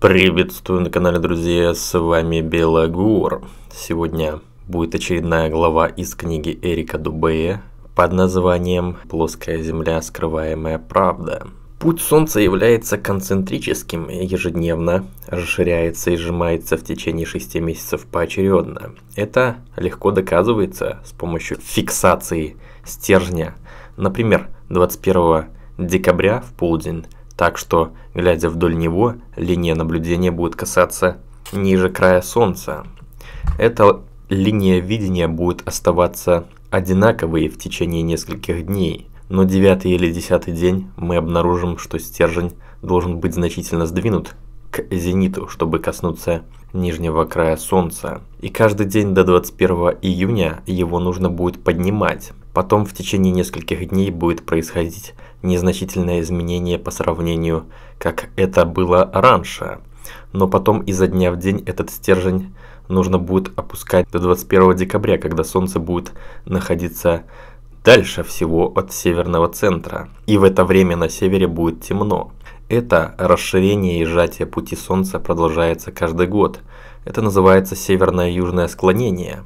Приветствую на канале, друзья, с вами Белогор. Сегодня будет очередная глава из книги Эрика Дубея под названием «Плоская земля. Скрываемая правда». Путь Солнца является концентрическим и ежедневно расширяется и сжимается в течение 6 месяцев поочередно. Это легко доказывается с помощью фиксации стержня. Например, 21 декабря в полдень так что, глядя вдоль него, линия наблюдения будет касаться ниже края Солнца. Эта линия видения будет оставаться одинаковой в течение нескольких дней, но девятый или десятый день мы обнаружим, что стержень должен быть значительно сдвинут к зениту, чтобы коснуться нижнего края Солнца. И каждый день до 21 июня его нужно будет поднимать. Потом в течение нескольких дней будет происходить незначительное изменение по сравнению, как это было раньше. Но потом изо дня в день этот стержень нужно будет опускать до 21 декабря, когда Солнце будет находиться дальше всего от северного центра. И в это время на севере будет темно. Это расширение и сжатие пути Солнца продолжается каждый год. Это называется северное и южное склонение,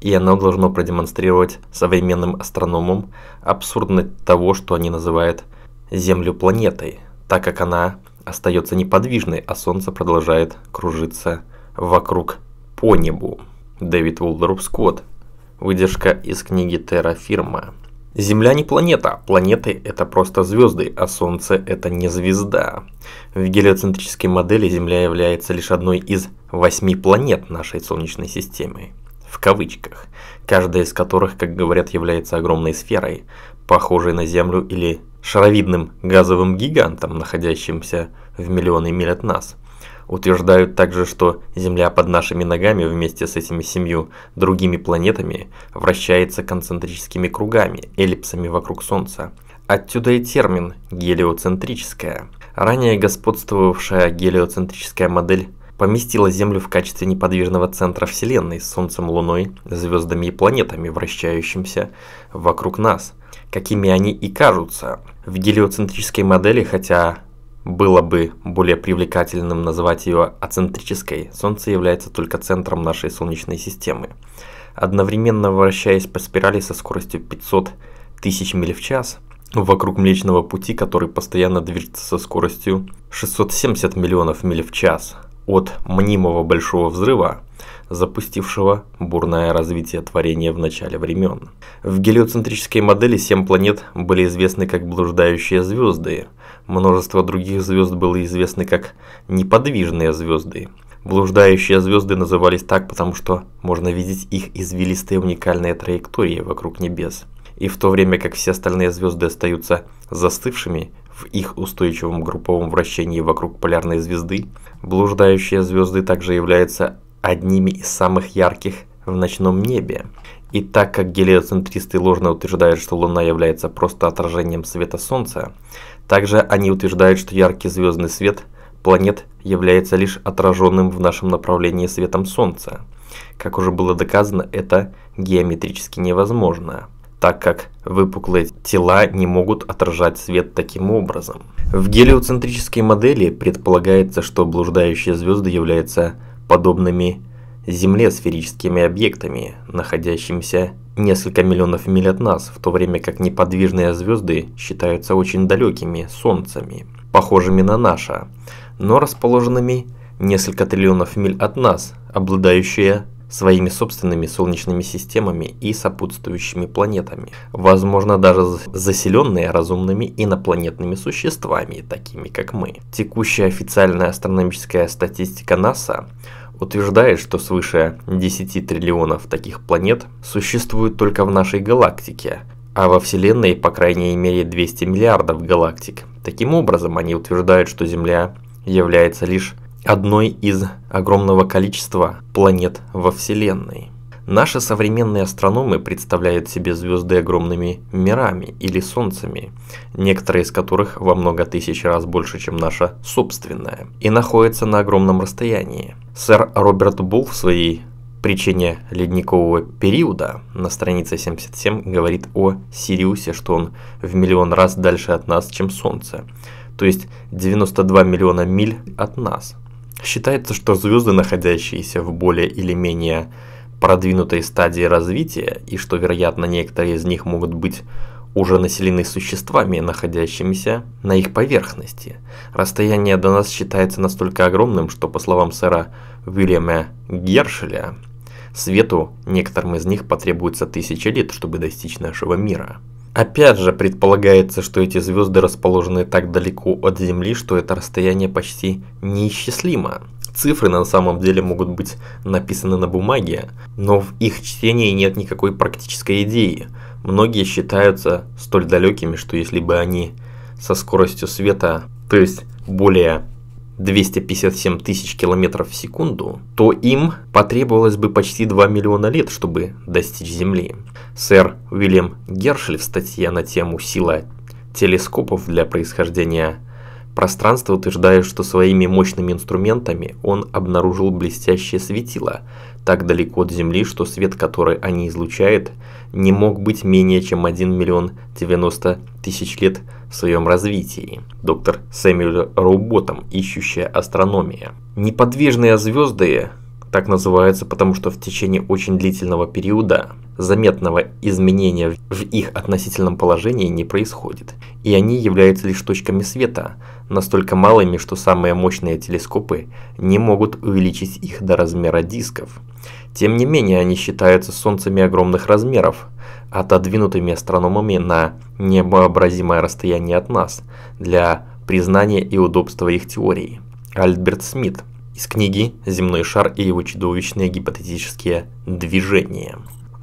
и оно должно продемонстрировать современным астрономам абсурдность того, что они называют Землю планетой, так как она остается неподвижной, а Солнце продолжает кружиться вокруг по небу. Дэвид Уолдроп Скотт. Выдержка из книги «Террафирма». Земля не планета, планеты это просто звезды, а Солнце это не звезда. В гелиоцентрической модели Земля является лишь одной из восьми планет нашей Солнечной системы, в кавычках, каждая из которых, как говорят, является огромной сферой, похожей на Землю или шаровидным газовым гигантом, находящимся в миллионы миль от нас – Утверждают также, что Земля под нашими ногами вместе с этими семью другими планетами вращается концентрическими кругами, эллипсами вокруг Солнца. Отсюда и термин «гелиоцентрическая». Ранее господствовавшая гелиоцентрическая модель поместила Землю в качестве неподвижного центра Вселенной с Солнцем, Луной, звездами и планетами, вращающимся вокруг нас, какими они и кажутся. В гелиоцентрической модели, хотя было бы более привлекательным называть ее ацентрической, Солнце является только центром нашей Солнечной системы. Одновременно вращаясь по спирали со скоростью 500 тысяч миль в час, вокруг Млечного Пути, который постоянно движется со скоростью 670 миллионов миль в час от мнимого Большого Взрыва, запустившего бурное развитие творения в начале времен. В гелиоцентрической модели семь планет были известны как блуждающие звезды – Множество других звезд было известны как неподвижные звезды. Блуждающие звезды назывались так, потому что можно видеть их извилистые уникальные траектории вокруг небес. И в то время как все остальные звезды остаются застывшими в их устойчивом групповом вращении вокруг полярной звезды, блуждающие звезды также являются одними из самых ярких в ночном небе. И так как гелиоцентристы ложно утверждают, что Луна является просто отражением света Солнца, также они утверждают, что яркий звездный свет планет является лишь отраженным в нашем направлении светом Солнца. Как уже было доказано, это геометрически невозможно, так как выпуклые тела не могут отражать свет таким образом. В гелиоцентрической модели предполагается, что блуждающие звезды являются подобными Земле сферическими объектами, находящимися несколько миллионов миль от нас, в то время как неподвижные звезды считаются очень далекими солнцами, похожими на наше, но расположенными несколько триллионов миль от нас, обладающие своими собственными солнечными системами и сопутствующими планетами, возможно даже заселенные разумными инопланетными существами, такими как мы. Текущая официальная астрономическая статистика НАСА утверждает, что свыше 10 триллионов таких планет существует только в нашей галактике, а во Вселенной по крайней мере 200 миллиардов галактик. Таким образом, они утверждают, что Земля является лишь одной из огромного количества планет во Вселенной. Наши современные астрономы представляют себе звезды огромными мирами или солнцами, некоторые из которых во много тысяч раз больше, чем наша собственная, и находятся на огромном расстоянии. Сэр Роберт Булл в своей причине ледникового периода на странице 77 говорит о Сириусе, что он в миллион раз дальше от нас, чем Солнце, то есть 92 миллиона миль от нас. Считается, что звезды, находящиеся в более или менее продвинутой стадии развития и что, вероятно, некоторые из них могут быть уже населены существами, находящимися на их поверхности. Расстояние до нас считается настолько огромным, что, по словам сэра Уильяма Гершеля, свету некоторым из них потребуется тысяча лет, чтобы достичь нашего мира. Опять же, предполагается, что эти звезды расположены так далеко от Земли, что это расстояние почти неисчислимо. Цифры на самом деле могут быть написаны на бумаге, но в их чтении нет никакой практической идеи. Многие считаются столь далекими, что если бы они со скоростью света, то есть более 257 тысяч километров в секунду, то им потребовалось бы почти 2 миллиона лет, чтобы достичь Земли. Сэр Уильям Гершель в статье на тему «Сила телескопов для происхождения Пространство утверждает, что своими мощными инструментами он обнаружил блестящее светило, так далеко от Земли, что свет, который они излучают, не мог быть менее чем 1 миллион 90 тысяч лет в своем развитии. Доктор Сэмюэл Роуботом, ищущая астрономия. Неподвижные звезды так называются, потому что в течение очень длительного периода заметного изменения в их относительном положении не происходит, и они являются лишь точками света, настолько малыми, что самые мощные телескопы не могут увеличить их до размера дисков. Тем не менее, они считаются солнцами огромных размеров, отодвинутыми астрономами на необразимое расстояние от нас, для признания и удобства их теории. Альберт Смит из книги «Земной шар и его чудовищные гипотетические движения».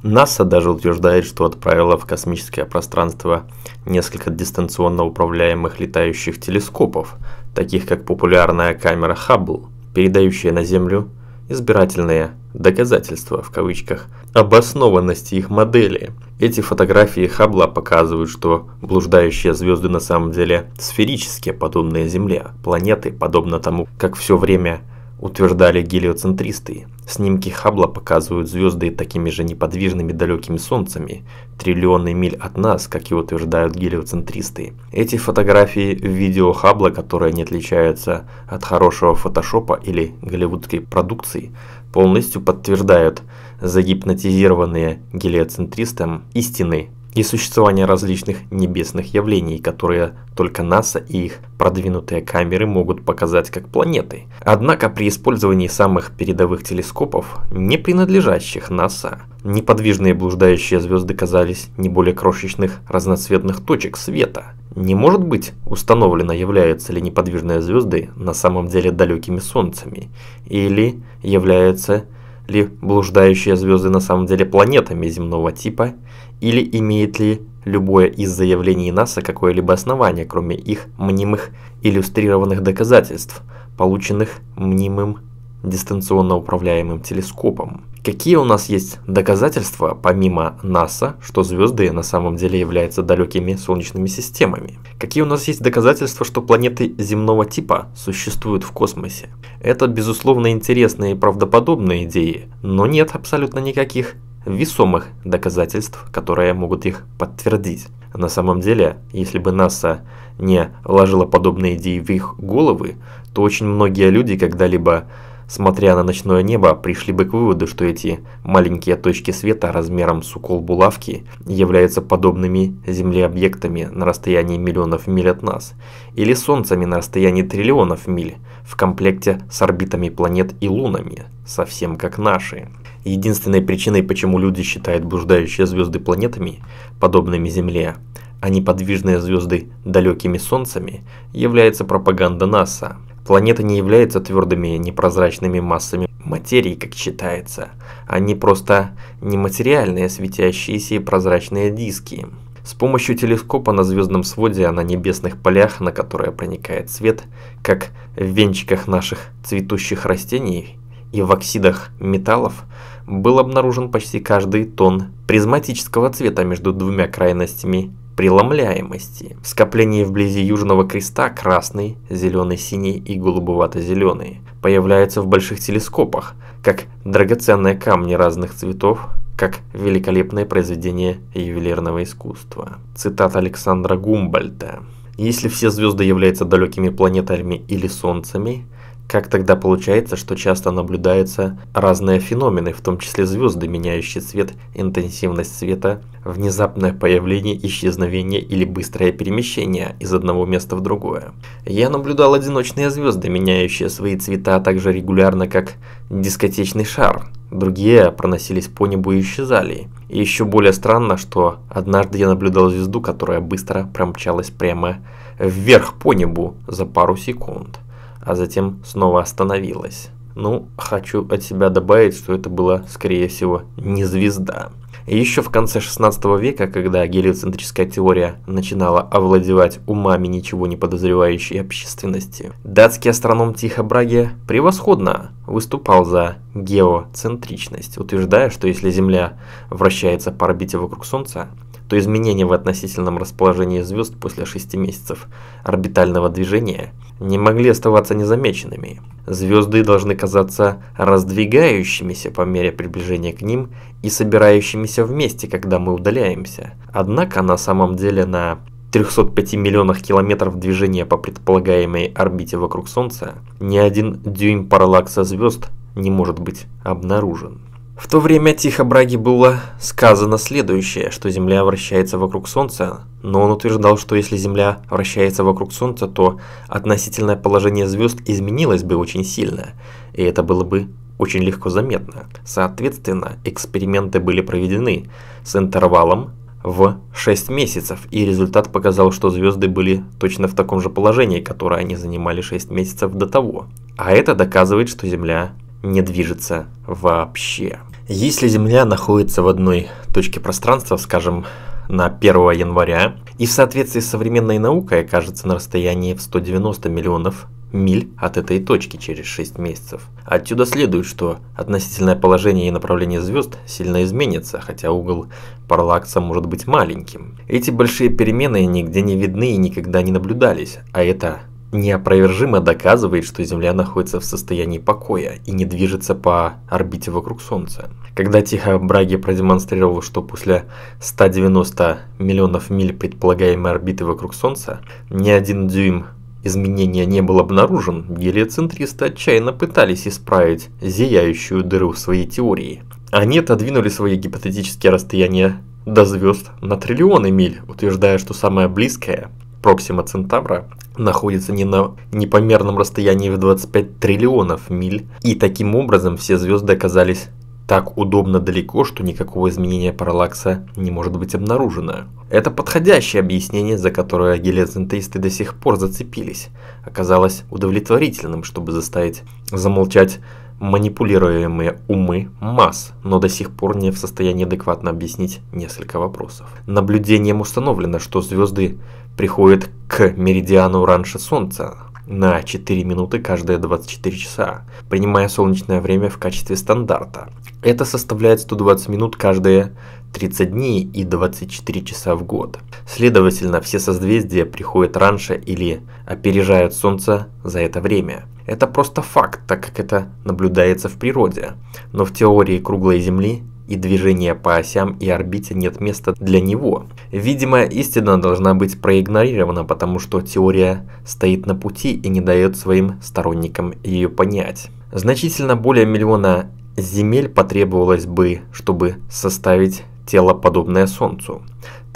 НАСА даже утверждает, что отправила в космическое пространство несколько дистанционно управляемых летающих телескопов, таких как популярная камера Хаббл, передающая на Землю избирательные «доказательства» в кавычках обоснованности их модели. Эти фотографии Хаббла показывают, что блуждающие звезды на самом деле сферические, подобные Земле, планеты, подобно тому, как все время – утверждали гелиоцентристы. Снимки Хаббла показывают звезды такими же неподвижными далекими солнцами, триллионы миль от нас, как и утверждают гелиоцентристы. Эти фотографии в видео Хаббла, которые не отличаются от хорошего фотошопа или голливудской продукции, полностью подтверждают загипнотизированные гелиоцентристом истины и существование различных небесных явлений, которые только НАСА и их продвинутые камеры могут показать как планеты. Однако при использовании самых передовых телескопов, не принадлежащих НАСА, неподвижные блуждающие звезды казались не более крошечных разноцветных точек света. Не может быть установлено, являются ли неподвижные звезды на самом деле далекими солнцами, или являются ли блуждающие звезды на самом деле планетами земного типа, или имеет ли любое из заявлений НАСА какое-либо основание, кроме их мнимых иллюстрированных доказательств, полученных мнимым дистанционно управляемым телескопом. Какие у нас есть доказательства, помимо НАСА, что звезды на самом деле являются далекими солнечными системами? Какие у нас есть доказательства, что планеты земного типа существуют в космосе? Это, безусловно, интересные и правдоподобные идеи, но нет абсолютно никаких весомых доказательств, которые могут их подтвердить. На самом деле, если бы НАСА не вложила подобные идеи в их головы, то очень многие люди когда-либо смотря на ночное небо, пришли бы к выводу, что эти маленькие точки света размером с укол булавки являются подобными землеобъектами на расстоянии миллионов миль от нас, или солнцами на расстоянии триллионов миль, в комплекте с орбитами планет и лунами, совсем как наши. Единственной причиной, почему люди считают блуждающие звезды планетами, подобными Земле, а неподвижные звезды далекими солнцами, является пропаганда НАСА – Планета не является твердыми непрозрачными массами материи, как считается. Они просто нематериальные светящиеся и прозрачные диски. С помощью телескопа на звездном своде, а на небесных полях, на которые проникает свет, как в венчиках наших цветущих растений и в оксидах металлов, был обнаружен почти каждый тон призматического цвета между двумя крайностями преломляемости. Скопления вблизи Южного Креста красный, зеленый, синий и голубовато-зеленый появляются в больших телескопах, как драгоценные камни разных цветов, как великолепное произведение ювелирного искусства. Цитата Александра Гумбольта. Если все звезды являются далекими планетами или солнцами, как тогда получается, что часто наблюдаются разные феномены, в том числе звезды, меняющие цвет, интенсивность света, внезапное появление, исчезновение или быстрое перемещение из одного места в другое. Я наблюдал одиночные звезды, меняющие свои цвета так же регулярно, как дискотечный шар. Другие проносились по небу и исчезали. И еще более странно, что однажды я наблюдал звезду, которая быстро промчалась прямо вверх по небу за пару секунд а затем снова остановилась. Ну, хочу от себя добавить, что это была, скорее всего, не звезда. И еще в конце 16 века, когда гелиоцентрическая теория начинала овладевать умами ничего не подозревающей общественности, датский астроном Тихо Браге превосходно выступал за геоцентричность, утверждая, что если Земля вращается по орбите вокруг Солнца, то изменения в относительном расположении звезд после 6 месяцев орбитального движения не могли оставаться незамеченными. Звезды должны казаться раздвигающимися по мере приближения к ним и собирающимися вместе, когда мы удаляемся. Однако на самом деле на 305 миллионах километров движения по предполагаемой орбите вокруг Солнца ни один дюйм параллакса звезд не может быть обнаружен. В то время Тихо Браги было сказано следующее, что Земля вращается вокруг Солнца, но он утверждал, что если Земля вращается вокруг Солнца, то относительное положение звезд изменилось бы очень сильно, и это было бы очень легко заметно. Соответственно, эксперименты были проведены с интервалом в 6 месяцев, и результат показал, что звезды были точно в таком же положении, которое они занимали 6 месяцев до того. А это доказывает, что Земля не движется вообще. Если Земля находится в одной точке пространства, скажем, на 1 января, и в соответствии с современной наукой окажется на расстоянии в 190 миллионов миль от этой точки через 6 месяцев. Отсюда следует, что относительное положение и направление звезд сильно изменится, хотя угол параллакса может быть маленьким. Эти большие перемены нигде не видны и никогда не наблюдались, а это неопровержимо доказывает, что Земля находится в состоянии покоя и не движется по орбите вокруг Солнца. Когда Тихо Браги продемонстрировал, что после 190 миллионов миль предполагаемой орбиты вокруг Солнца ни один дюйм изменения не был обнаружен, гелиоцентристы отчаянно пытались исправить зияющую дыру в своей теории. Они отодвинули свои гипотетические расстояния до звезд на триллионы миль, утверждая, что самое близкое Проксима Центавра находится не на непомерном расстоянии в 25 триллионов миль, и таким образом все звезды оказались так удобно далеко, что никакого изменения параллакса не может быть обнаружено. Это подходящее объяснение, за которое гелиоцентристы до сих пор зацепились, оказалось удовлетворительным, чтобы заставить замолчать манипулируемые умы масс, но до сих пор не в состоянии адекватно объяснить несколько вопросов. Наблюдением установлено, что звезды приходит к меридиану раньше солнца на 4 минуты каждые 24 часа, принимая солнечное время в качестве стандарта. Это составляет 120 минут каждые 30 дней и 24 часа в год. Следовательно, все созвездия приходят раньше или опережают Солнце за это время. Это просто факт, так как это наблюдается в природе. Но в теории круглой Земли и движения по осям и орбите нет места для него. Видимо, истина должна быть проигнорирована, потому что теория стоит на пути и не дает своим сторонникам ее понять. Значительно более миллиона земель потребовалось бы, чтобы составить тело, подобное Солнцу.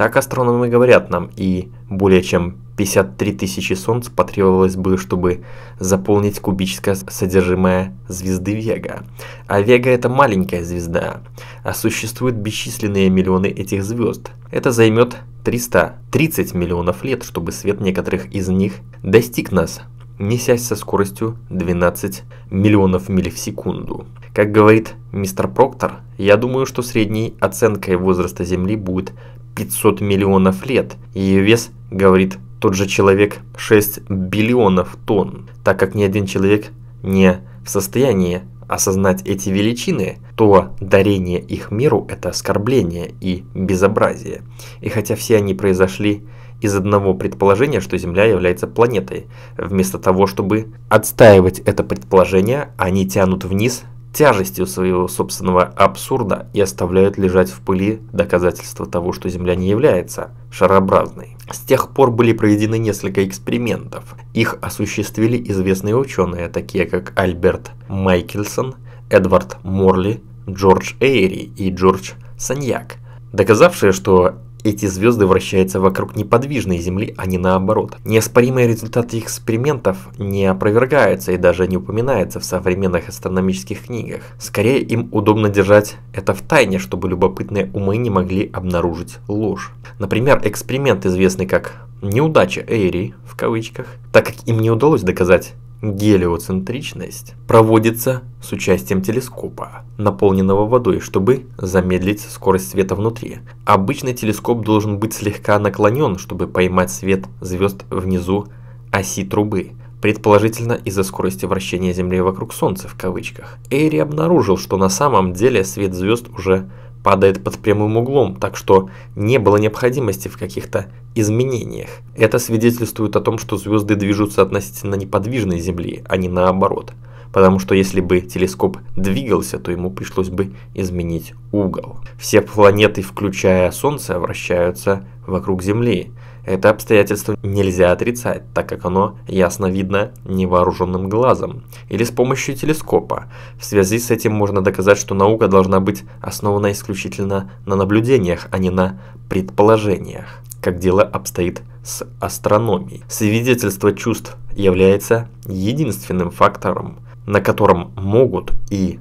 Так астрономы говорят нам, и более чем 53 тысячи солнц потребовалось бы, чтобы заполнить кубическое содержимое звезды Вега. А Вега это маленькая звезда, а существуют бесчисленные миллионы этих звезд. Это займет 330 миллионов лет, чтобы свет некоторых из них достиг нас, несясь со скоростью 12 миллионов миль в секунду. Как говорит мистер Проктор, я думаю, что средней оценкой возраста Земли будет 500 миллионов лет. Ее вес, говорит тот же человек, 6 биллионов тонн. Так как ни один человек не в состоянии осознать эти величины, то дарение их миру – это оскорбление и безобразие. И хотя все они произошли из одного предположения, что Земля является планетой, вместо того, чтобы отстаивать это предположение, они тянут вниз – тяжестью своего собственного абсурда и оставляют лежать в пыли доказательства того, что Земля не является шарообразной. С тех пор были проведены несколько экспериментов. Их осуществили известные ученые, такие как Альберт Майкельсон, Эдвард Морли, Джордж Эйри и Джордж Саньяк, доказавшие, что эти звезды вращаются вокруг неподвижной Земли, а не наоборот. Неоспоримые результаты экспериментов не опровергаются и даже не упоминаются в современных астрономических книгах. Скорее им удобно держать это в тайне, чтобы любопытные умы не могли обнаружить ложь. Например, эксперимент, известный как «неудача Эйри», в кавычках, так как им не удалось доказать гелиоцентричность проводится с участием телескопа, наполненного водой, чтобы замедлить скорость света внутри. Обычный телескоп должен быть слегка наклонен, чтобы поймать свет звезд внизу оси трубы, предположительно из-за скорости вращения Земли вокруг Солнца в кавычках. Эйри обнаружил, что на самом деле свет звезд уже падает под прямым углом, так что не было необходимости в каких-то изменениях. Это свидетельствует о том, что звезды движутся относительно неподвижной Земли, а не наоборот. Потому что если бы телескоп двигался, то ему пришлось бы изменить угол. Все планеты, включая Солнце, вращаются вокруг Земли, это обстоятельство нельзя отрицать, так как оно ясно видно невооруженным глазом или с помощью телескопа. В связи с этим можно доказать, что наука должна быть основана исключительно на наблюдениях, а не на предположениях, как дело обстоит с астрономией. Свидетельство чувств является единственным фактором, на котором могут и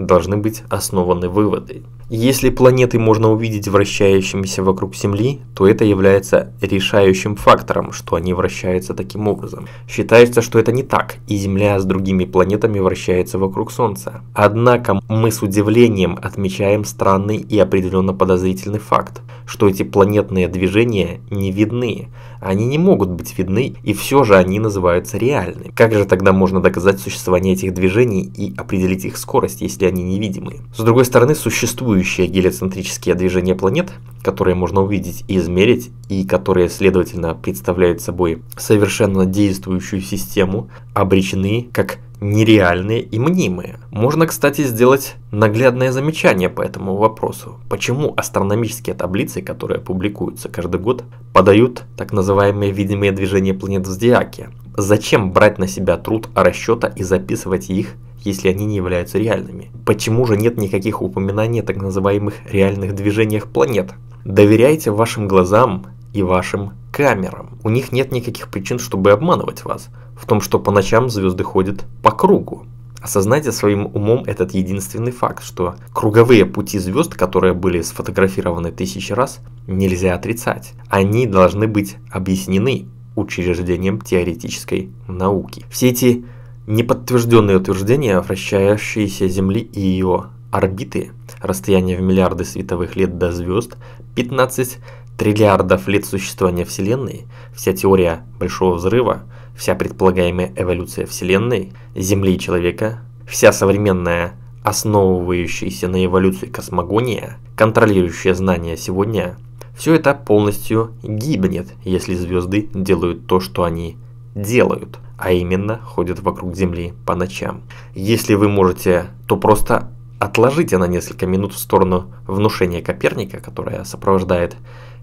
должны быть основаны выводы. Если планеты можно увидеть вращающимися вокруг Земли, то это является решающим фактором, что они вращаются таким образом. Считается, что это не так, и Земля с другими планетами вращается вокруг Солнца. Однако мы с удивлением отмечаем странный и определенно подозрительный факт, что эти планетные движения не видны, они не могут быть видны, и все же они называются реальными. Как же тогда можно доказать существование этих движений и определить их скорость, если они невидимы? С другой стороны, существующие гелиоцентрические движения планет, которые можно увидеть и измерить, и которые, следовательно, представляют собой совершенно действующую систему, обречены как нереальные и мнимые. Можно, кстати, сделать наглядное замечание по этому вопросу. Почему астрономические таблицы, которые публикуются каждый год, подают так называемые видимые движения планет в зодиаке? Зачем брать на себя труд расчета и записывать их, если они не являются реальными? Почему же нет никаких упоминаний о так называемых реальных движениях планет? Доверяйте вашим глазам и вашим камерам. У них нет никаких причин, чтобы обманывать вас в том, что по ночам звезды ходят по кругу. Осознайте своим умом этот единственный факт, что круговые пути звезд, которые были сфотографированы тысячи раз, нельзя отрицать. Они должны быть объяснены учреждением теоретической науки. Все эти неподтвержденные утверждения, о вращающейся Земли и ее орбиты, расстояние в миллиарды световых лет до звезд, 15 триллиардов лет существования Вселенной, вся теория Большого Взрыва, вся предполагаемая эволюция Вселенной, Земли и человека, вся современная основывающаяся на эволюции космогония, контролирующая знания сегодня, все это полностью гибнет, если звезды делают то, что они делают, а именно ходят вокруг Земли по ночам. Если вы можете, то просто отложите на несколько минут в сторону внушения Коперника, которое сопровождает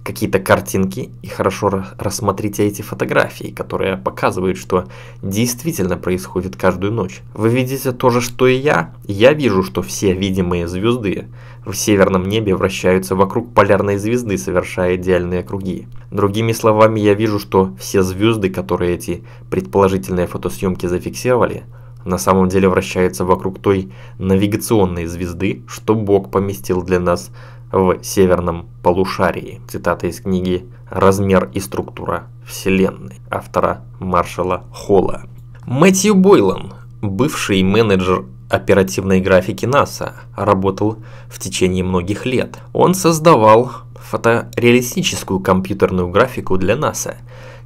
какие-то картинки и хорошо рассмотрите эти фотографии, которые показывают, что действительно происходит каждую ночь. Вы видите то же, что и я. Я вижу, что все видимые звезды в северном небе вращаются вокруг полярной звезды, совершая идеальные круги. Другими словами, я вижу, что все звезды, которые эти предположительные фотосъемки зафиксировали, на самом деле вращаются вокруг той навигационной звезды, что Бог поместил для нас в северном полушарии. Цитата из книги «Размер и структура Вселенной» автора Маршала Холла. Мэтью Бойлан, бывший менеджер оперативной графики НАСА, работал в течение многих лет. Он создавал фотореалистическую компьютерную графику для НАСА.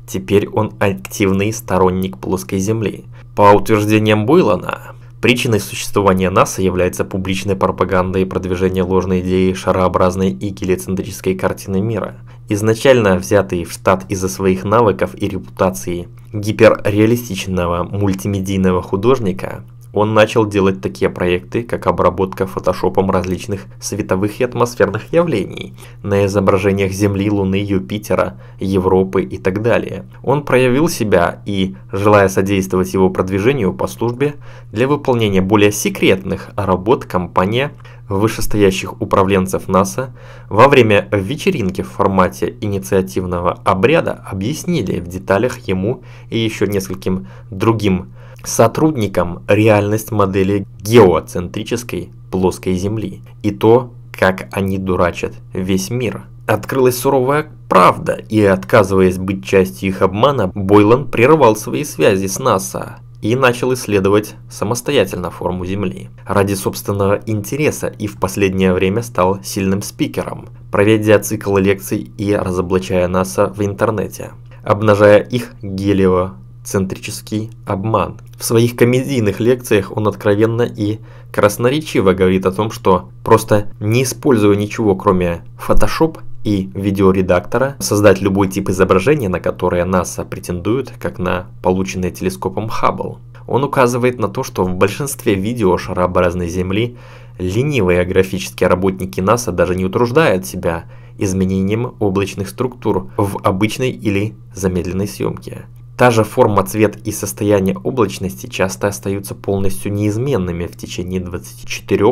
Теперь он активный сторонник плоской Земли. По утверждениям Бойлана, Причиной существования НАСА является публичная пропаганда и продвижение ложной идеи шарообразной и гелиоцентрической картины мира, изначально взятый в штат из-за своих навыков и репутации гиперреалистичного мультимедийного художника – он начал делать такие проекты, как обработка фотошопом различных световых и атмосферных явлений на изображениях Земли, Луны, Юпитера, Европы и так далее. Он проявил себя и, желая содействовать его продвижению по службе, для выполнения более секретных работ компания вышестоящих управленцев НАСА во время вечеринки в формате инициативного обряда объяснили в деталях ему и еще нескольким другим сотрудникам реальность модели геоцентрической плоской Земли и то, как они дурачат весь мир. Открылась суровая правда, и отказываясь быть частью их обмана, Бойлан прервал свои связи с НАСА и начал исследовать самостоятельно форму Земли. Ради собственного интереса и в последнее время стал сильным спикером, проведя цикл лекций и разоблачая НАСА в интернете, обнажая их гелио центрический обман. В своих комедийных лекциях он откровенно и красноречиво говорит о том, что просто не используя ничего кроме Photoshop и видеоредактора, создать любой тип изображения, на которое НАСА претендует, как на полученное телескопом Хаббл. Он указывает на то, что в большинстве видео шарообразной Земли ленивые графические работники НАСА даже не утруждают себя изменением облачных структур в обычной или замедленной съемке. Та же форма, цвет и состояние облачности часто остаются полностью неизменными в течение 24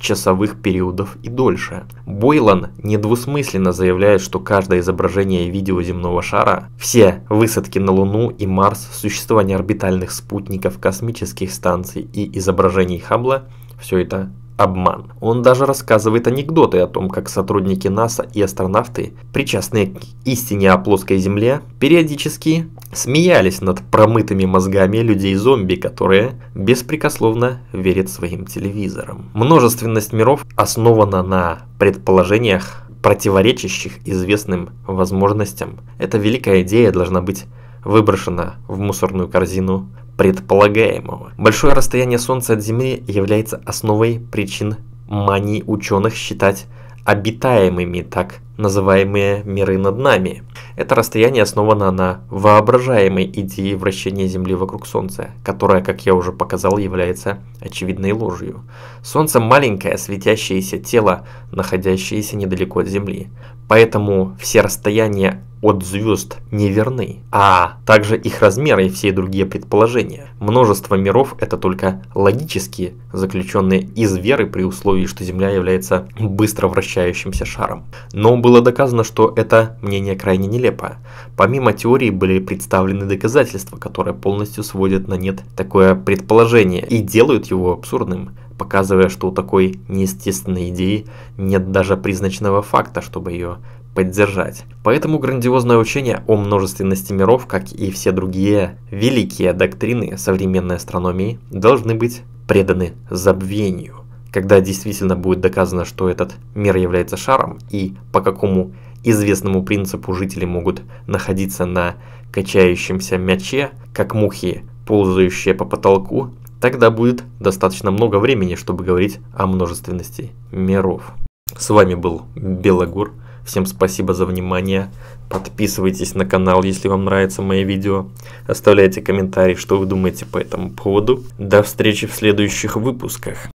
часовых периодов и дольше. Бойлан недвусмысленно заявляет, что каждое изображение видео земного шара, все высадки на Луну и Марс, существование орбитальных спутников, космических станций и изображений Хаббла – все это обман. Он даже рассказывает анекдоты о том, как сотрудники НАСА и астронавты, причастные к истине о плоской Земле, периодически смеялись над промытыми мозгами людей-зомби, которые беспрекословно верят своим телевизорам. Множественность миров основана на предположениях, противоречащих известным возможностям. Эта великая идея должна быть выброшена в мусорную корзину предполагаемого. Большое расстояние Солнца от Земли является основой причин мании ученых считать обитаемыми так называемые миры над нами. Это расстояние основано на воображаемой идее вращения Земли вокруг Солнца, которая, как я уже показал, является очевидной ложью. Солнце – маленькое светящееся тело, находящееся недалеко от Земли. Поэтому все расстояния от звезд не верны, а также их размеры и все другие предположения. Множество миров это только логически заключенные из веры при условии, что Земля является быстро вращающимся шаром. Но было доказано, что это мнение крайне нелепо. Помимо теории были представлены доказательства, которые полностью сводят на нет такое предположение и делают его абсурдным, показывая, что у такой неестественной идеи нет даже призначного факта, чтобы ее поддержать. Поэтому грандиозное учение о множественности миров, как и все другие великие доктрины современной астрономии, должны быть преданы забвению когда действительно будет доказано, что этот мир является шаром и по какому известному принципу жители могут находиться на качающемся мяче, как мухи, ползающие по потолку, тогда будет достаточно много времени, чтобы говорить о множественности миров. С вами был Белогур. Всем спасибо за внимание. Подписывайтесь на канал, если вам нравится мое видео. Оставляйте комментарии, что вы думаете по этому поводу. До встречи в следующих выпусках.